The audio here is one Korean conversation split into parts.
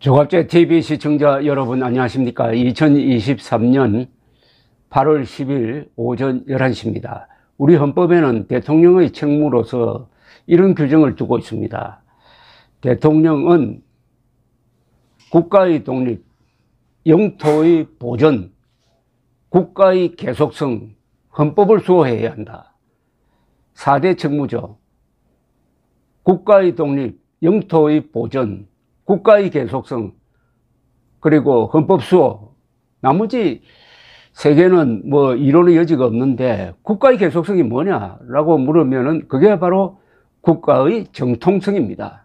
조갑제 TV 시청자 여러분 안녕하십니까 2023년 8월 10일 오전 11시입니다 우리 헌법에는 대통령의 책무로서 이런 규정을 두고 있습니다 대통령은 국가의 독립, 영토의 보전, 국가의 계속성, 헌법을 수호해야 한다 4대 책무죠 국가의 독립, 영토의 보전, 국가의 계속성, 그리고 헌법 수호, 나머지 세계는뭐 이론의 여지가 없는데 국가의 계속성이 뭐냐라고 물으면은 그게 바로 국가의 정통성입니다.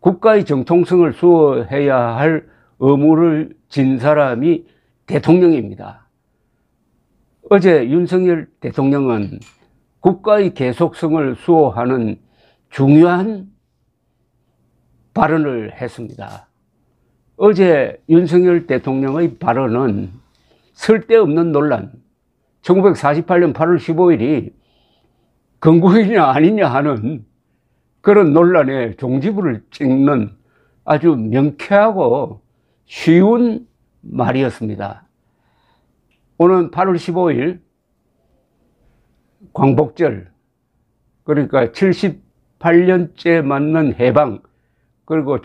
국가의 정통성을 수호해야 할 의무를 진 사람이 대통령입니다. 어제 윤석열 대통령은 국가의 계속성을 수호하는 중요한 발언을 했습니다. 어제 윤석열 대통령의 발언은 쓸데없는 논란, 1948년 8월 15일이 건국이냐 아니냐 하는 그런 논란에 종지부를 찍는 아주 명쾌하고 쉬운 말이었습니다. 오는 8월 15일 광복절 그러니까 78년째 맞는 해방 그리고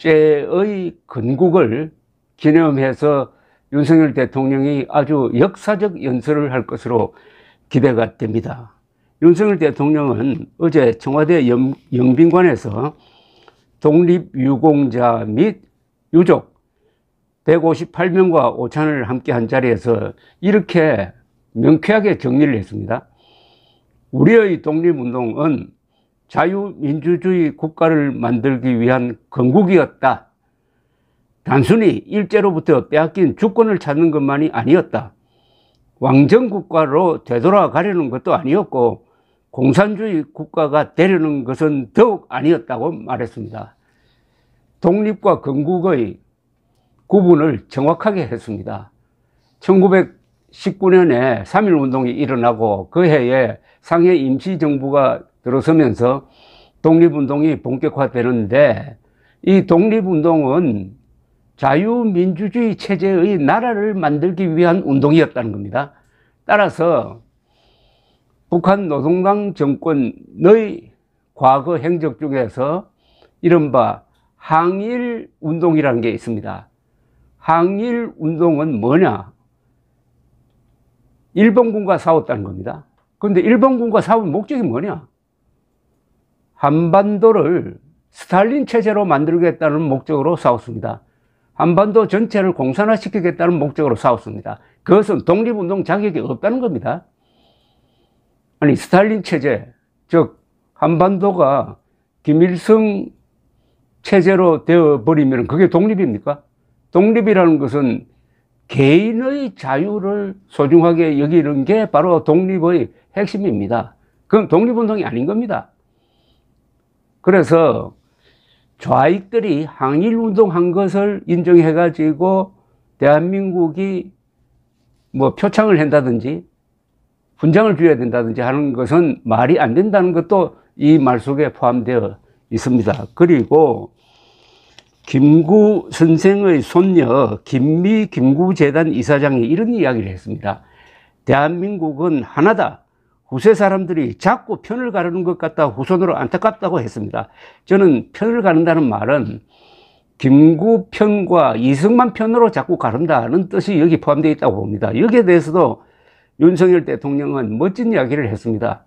75년째의 건국을 기념해서 윤석열 대통령이 아주 역사적 연설을 할 것으로 기대가 됩니다. 윤석열 대통령은 어제 청와대 영, 영빈관에서 독립유공자 및 유족 158명과 오찬을 함께 한 자리에서 이렇게 명쾌하게 정리를 했습니다. 우리의 독립운동은 자유민주주의 국가를 만들기 위한 건국이었다. 단순히 일제로부터 빼앗긴 주권을 찾는 것만이 아니었다. 왕정국가로 되돌아가려는 것도 아니었고 공산주의 국가가 되려는 것은 더욱 아니었다고 말했습니다. 독립과 건국의 구분을 정확하게 했습니다. 1919년에 3.1운동이 일어나고 그 해에 상해 임시정부가 들어서면서 독립운동이 본격화되는데 이 독립운동은 자유민주주의 체제의 나라를 만들기 위한 운동이었다는 겁니다. 따라서 북한 노동당 정권의 과거 행적 중에서 이른바 항일 운동이라는 게 있습니다. 항일 운동은 뭐냐? 일본군과 싸웠다는 겁니다. 그런데 일본군과 싸운 목적이 뭐냐? 한반도를 스탈린 체제로 만들겠다는 목적으로 싸웠습니다. 한반도 전체를 공산화시키겠다는 목적으로 싸웠습니다. 그것은 독립운동 자격이 없다는 겁니다. 아니 스탈린 체제, 즉 한반도가 김일성 체제로 되어버리면 그게 독립입니까? 독립이라는 것은 개인의 자유를 소중하게 여기는 게 바로 독립의 핵심입니다. 그건 독립운동이 아닌 겁니다. 그래서 좌익들이 항일운동한 것을 인정해가지고 대한민국이 뭐 표창을 한다든지 훈장을 줘야 된다든지 하는 것은 말이 안 된다는 것도 이 말 속에 포함되어 있습니다. 그리고 김구 선생의 손녀 김미 김구재단 이사장이 이런 이야기를 했습니다. 대한민국은 하나다. 후세 사람들이 자꾸 편을 가르는 것 같다 후손으로 안타깝다고 했습니다. 저는 편을 가른다는 말은 김구 편과 이승만 편으로 자꾸 가른다는 뜻이 여기 포함되어 있다고 봅니다. 여기에 대해서도 윤석열 대통령은 멋진 이야기를 했습니다.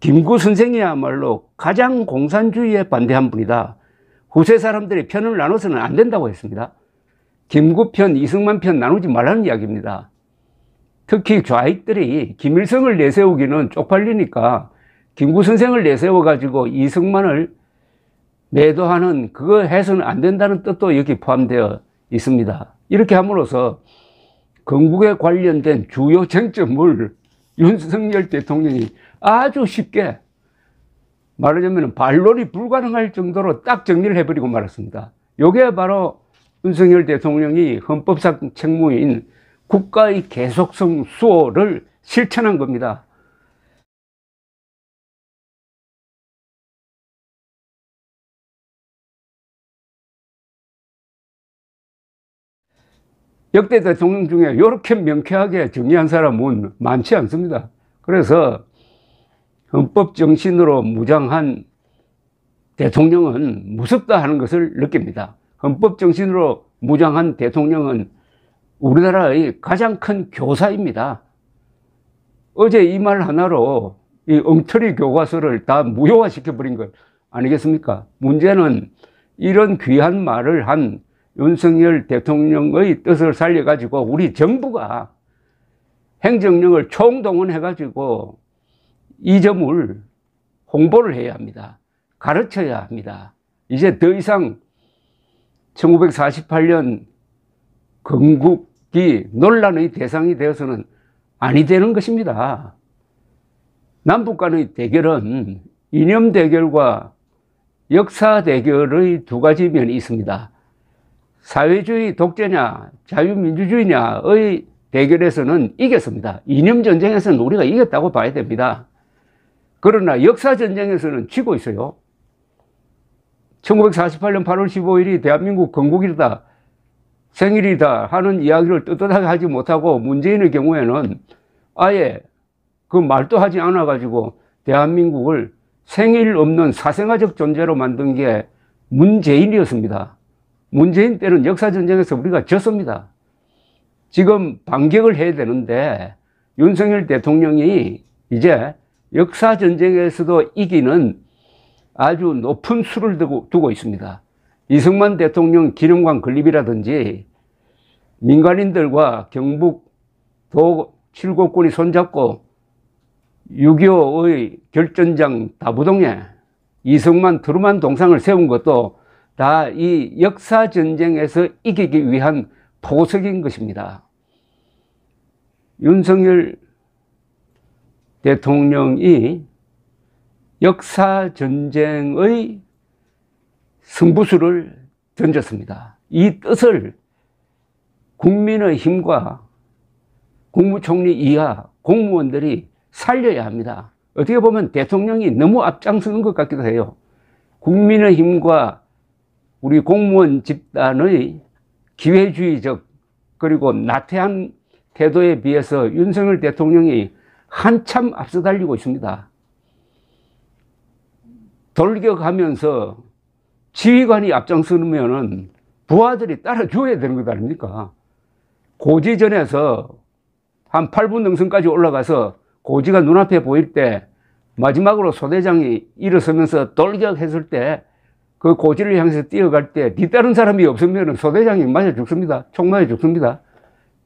김구 선생이야말로 가장 공산주의에 반대한 분이다. 후세 사람들이 편을 나눠서는 안 된다고 했습니다. 김구 편, 이승만 편 나누지 말라는 이야기입니다. 특히 좌익들이 김일성을 내세우기는 쪽팔리니까 김구 선생을 내세워 가지고 이승만을 매도하는 그거 해서는 안 된다는 뜻도 여기 포함되어 있습니다. 이렇게 함으로써 건국에 관련된 주요 쟁점을 윤석열 대통령이 아주 쉽게 말하자면 반론이 불가능할 정도로 딱 정리를 해버리고 말았습니다. 이게 바로 윤석열 대통령이 헌법상 책무인 국가의 계속성 수호를 실천한 겁니다. 역대 대통령 중에 이렇게 명쾌하게 정리한 사람은 많지 않습니다. 그래서 헌법 정신으로 무장한 대통령은 무섭다 하는 것을 느낍니다. 헌법 정신으로 무장한 대통령은 우리나라의 가장 큰 교사입니다. 어제 이 말 하나로 이 엉터리 교과서를 다 무효화시켜버린 것 아니겠습니까? 문제는 이런 귀한 말을 한 윤석열 대통령의 뜻을 살려가지고 우리 정부가 행정력을 총동원해가지고 이 점을 홍보를 해야 합니다. 가르쳐야 합니다. 이제 더 이상 1948년 건국 이 논란의 대상이 되어서는 아니 되는 것입니다. 남북 간의 대결은 이념 대결과 역사 대결의 두 가지 면이 있습니다. 사회주의 독재냐 자유민주주의냐의 대결에서는 이겼습니다. 이념 전쟁에서는 우리가 이겼다고 봐야 됩니다. 그러나 역사 전쟁에서는 치고 있어요. 1948년 8월 15일이 대한민국 건국일다 생일이다 하는 이야기를 떳떳하게 하지 못하고 문재인의 경우에는 아예 그 말도 하지 않아 가지고 대한민국을 생일 없는 사생아적 존재로 만든 게 문재인이었습니다. 문재인 때는 역사전쟁에서 우리가 졌습니다. 지금 반격을 해야 되는데 윤석열 대통령이 이제 역사전쟁에서도 이기는 아주 높은 수를 두고, 두고 있습니다. 이승만 대통령 기념관 건립이라든지 민간인들과 경북 도7곡군이 손잡고 6.25의 결전장 다부동에 이승만 두루만 동상을 세운 것도 다 이 역사전쟁에서 이기기 위한 포석인 것입니다. 윤석열 대통령이 역사전쟁의 승부수를 던졌습니다. 이 뜻을 국민의 힘과 국무총리 이하 공무원들이 살려야 합니다. 어떻게 보면 대통령이 너무 앞장서는 것 같기도 해요. 국민의 힘과 우리 공무원 집단의 기회주의적 그리고 나태한 태도에 비해서 윤석열 대통령이 한참 앞서 달리고 있습니다. 돌격하면서 지휘관이 앞장서면은 부하들이 따라줘야 되는 것 아닙니까? 고지전에서 한 8분 능선까지 올라가서 고지가 눈앞에 보일 때 마지막으로 소대장이 일어서면서 돌격했을 때 그 고지를 향해서 뛰어갈 때 뒤따른 사람이 없으면 소대장이 맞아 죽습니다. 총 맞아 죽습니다.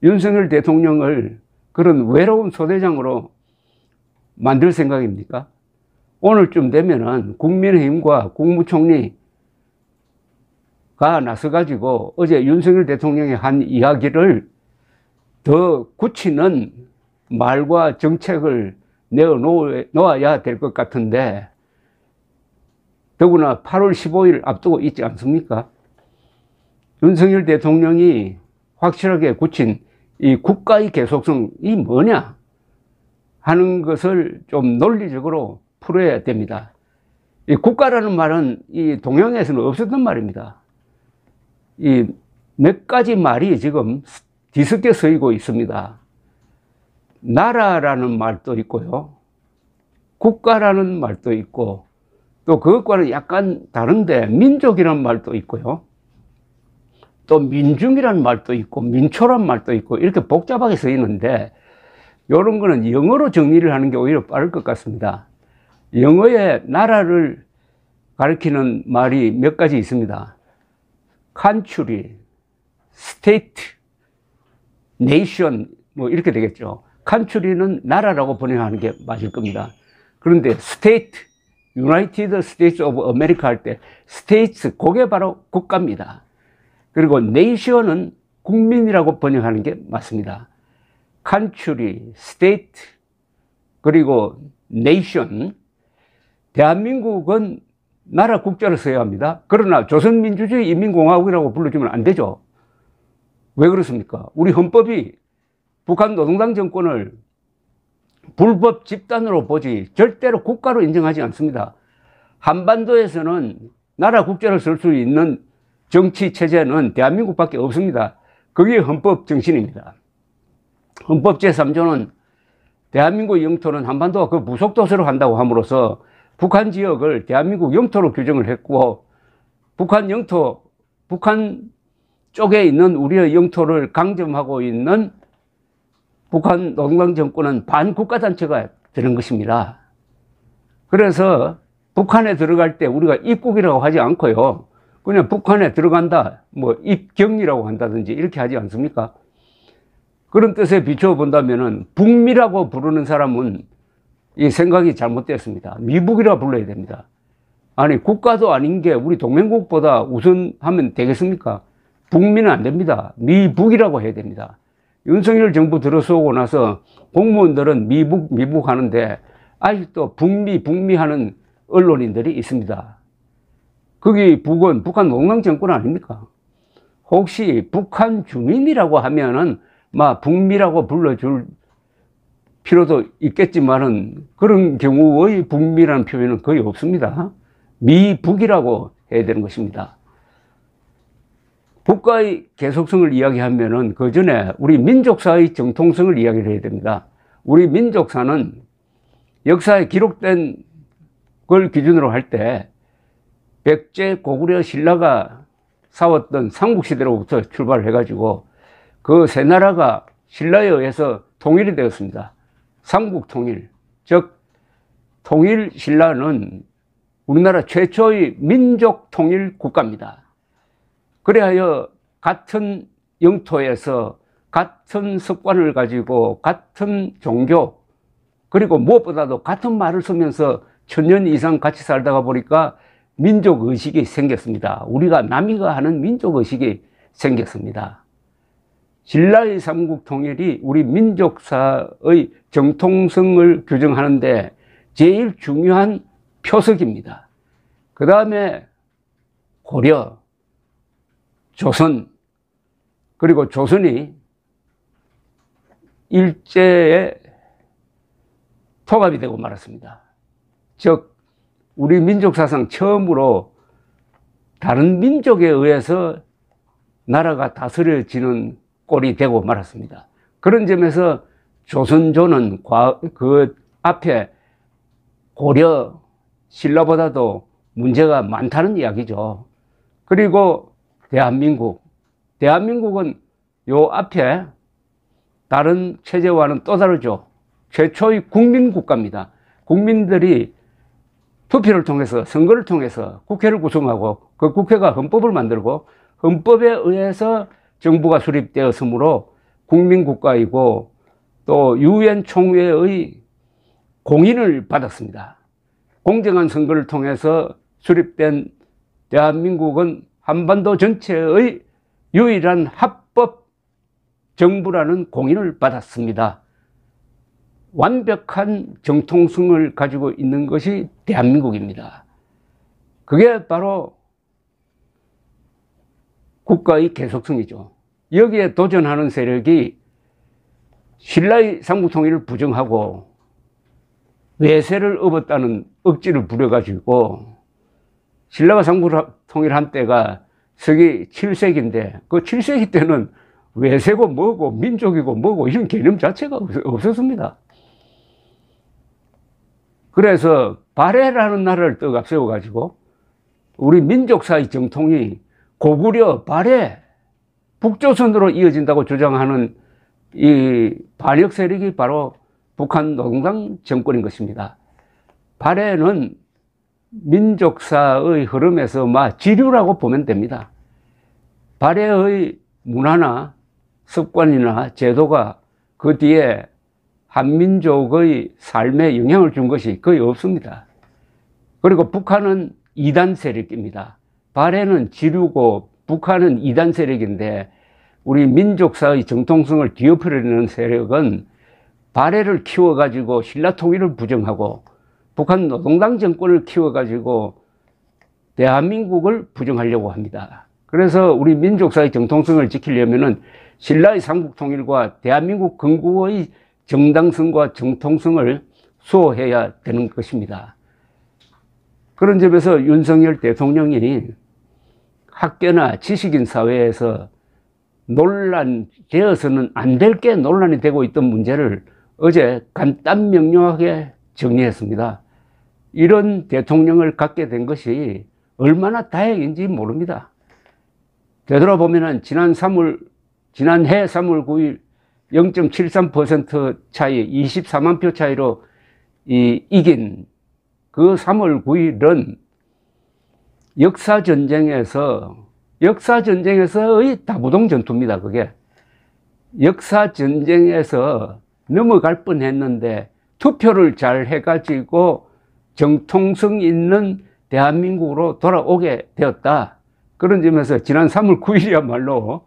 윤석열 대통령을 그런 외로운 소대장으로 만들 생각입니까? 오늘쯤 되면은 국민의힘과 국무총리가 나서가지고 어제 윤석열 대통령의한 이야기를 더 굳히는 말과 정책을 내어놓아야 될 것 같은데 더구나 8월 15일 앞두고 있지 않습니까? 윤석열 대통령이 확실하게 굳힌 이 국가의 계속성이 뭐냐 하는 것을 좀 논리적으로 풀어야 됩니다. 이 국가라는 말은 이 동양에서는 없었던 말입니다. 이 몇 가지 말이 지금 뒤섞여 쓰이고 있습니다. 나라라는 말도 있고요. 국가라는 말도 있고 또 그것과는 약간 다른데 민족이라는 말도 있고요. 또 민중이라는 말도 있고 민초란 말도 있고 이렇게 복잡하게 쓰이는데 이런 거는 영어로 정리를 하는 게 오히려 빠를 것 같습니다. 영어의 나라를 가리키는 말이 몇 가지 있습니다. country, state, 네이션 뭐 이렇게 되겠죠. 칸츄리는 나라라고 번역하는 게 맞을 겁니다. 그런데 스테이트, 유나이티드 스테이츠 오브 아메리카 할때 스테이츠 그게 바로 국가입니다. 그리고 네이션은 국민이라고 번역하는 게 맞습니다. 칸츄리, 스테이트 그리고 네이션 대한민국은 나라 국자를 써야 합니다. 그러나 조선민주주의 인민공화국이라고 불러주면 안 되죠. 왜 그렇습니까? 우리 헌법이 북한 노동당 정권을 불법 집단으로 보지 절대로 국가로 인정하지 않습니다. 한반도에서는 나라 국제를 쓸 수 있는 정치 체제는 대한민국밖에 없습니다. 그게 헌법 정신입니다. 헌법 제3조는 대한민국 영토는 한반도와 그 무속도서로 한다고 함으로써 북한 지역을 대한민국 영토로 규정을 했고 북한 영토, 북한 쪽에 있는 우리의 영토를 강점하고 있는 북한 농강 정권은 반국가단체가 되는 것입니다. 그래서 북한에 들어갈 때 우리가 입국이라고 하지 않고요. 그냥 북한에 들어간다, 뭐 입경이라고 한다든지 이렇게 하지 않습니까? 그런 뜻에 비추어 본다면 북미라고 부르는 사람은 이 생각이 잘못되었습니다 미북이라 불러야 됩니다. 아니 국가도 아닌 게 우리 동맹국보다 우선하면 되겠습니까? 북미는 안 됩니다. 미북이라고 해야 됩니다. 윤석열 정부 들어서고 나서 공무원들은 미북, 미북 하는데 아직도 북미, 북미 하는 언론인들이 있습니다. 거기 북은 북한 농강 정권 아닙니까? 혹시 북한 주민이라고 하면은 막 북미라고 불러줄 필요도 있겠지만은 그런 경우의 북미라는 표현은 거의 없습니다. 미북이라고 해야 되는 것입니다. 국가의 계속성을 이야기하면은 그 전에 우리 민족사의 정통성을 이야기를 해야 됩니다. 우리 민족사는 역사에 기록된 걸 기준으로 할 때 백제 고구려 신라가 싸웠던 삼국시대로부터 출발해 을 가지고 그 세 나라가 신라에 의해서 통일이 되었습니다. 삼국 통일. 즉, 통일 신라는 우리나라 최초의 민족 통일 국가입니다. 그래하여 같은 영토에서 같은 습관을 가지고 같은 종교 그리고 무엇보다도 같은 말을 쓰면서 천년 이상 같이 살다가 보니까 민족 의식이 생겼습니다. 우리가 남이가 하는 민족 의식이 생겼습니다. 신라의 삼국 통일이 우리 민족사의 정통성을 규정하는데 제일 중요한 표석입니다. 그 다음에 고려, 조선 그리고 조선이 일제에 포갑이 되고 말았습니다. 즉 우리 민족 사상 처음으로 다른 민족에 의해서 나라가 다스려지는 꼴이 되고 말았습니다. 그런 점에서 조선조는 그 앞에 고려 신라보다도 문제가 많다는 이야기죠. 그리고 대한민국. 대한민국은 요 앞에 다른 체제와는 또 다르죠. 최초의 국민국가입니다. 국민들이 투표를 통해서 선거를 통해서 국회를 구성하고 그 국회가 헌법을 만들고 헌법에 의해서 정부가 수립되었으므로 국민국가이고 또 유엔 총회의 공인을 받았습니다. 공정한 선거를 통해서 수립된 대한민국은 한반도 전체의 유일한 합법 정부라는 공인을 받았습니다. 완벽한 정통성을 가지고 있는 것이 대한민국입니다. 그게 바로 국가의 계속성이죠. 여기에 도전하는 세력이 신라의 삼국통일을 부정하고 외세를 업었다는 억지를 부려가지고 신라가 상부통일한 때가 서기 7세기인데 그 7세기 때는 외세고 뭐고 민족이고 뭐고 이런 개념 자체가 없었습니다. 그래서 발해라는 나라를 떠 세워가지고 우리 민족사의 정통이 고구려 발해 북조선으로 이어진다고 주장하는 이 반역 세력이 바로 북한 노동당 정권인 것입니다. 발해는 민족사의 흐름에서 막 지류라고 보면 됩니다. 발해의 문화나 습관이나 제도가 그 뒤에 한민족의 삶에 영향을 준 것이 거의 없습니다. 그리고 북한은 이단 세력입니다. 발해는 지류고 북한은 이단 세력인데 우리 민족사의 정통성을 뒤엎으려는 세력은 발해를 키워가지고 신라 통일을 부정하고 북한 노동당 정권을 키워가지고 대한민국을 부정하려고 합니다. 그래서 우리 민족사의 정통성을 지키려면은 신라의 삼국 통일과 대한민국 건국의 정당성과 정통성을 수호해야 되는 것입니다. 그런 점에서 윤석열 대통령이 학교나 지식인 사회에서 논란되어서는 안 될 게 논란이 되고 있던 문제를 어제 간단 명료하게 정리했습니다. 이런 대통령을 갖게 된 것이 얼마나 다행인지 모릅니다. 되돌아보면 지난 3월, 지난해 3월 9일 0.73% 차이, 24만 표 차이로 이, 이긴 그 3월 9일은 역사전쟁에서, 역사전쟁에서의 다부동 전투입니다, 그게. 역사전쟁에서 넘어갈 뻔 했는데 투표를 잘 해가지고 정통성 있는 대한민국으로 돌아오게 되었다. 그런 점에서 지난 3월 9일이야말로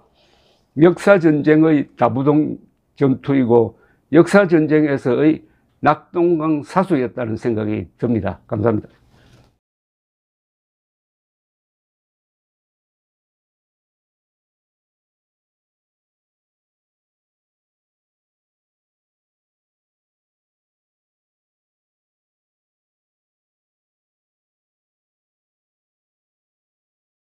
역사전쟁의 다부동 전투이고 역사전쟁에서의 낙동강 사수였다는 생각이 듭니다. 감사합니다.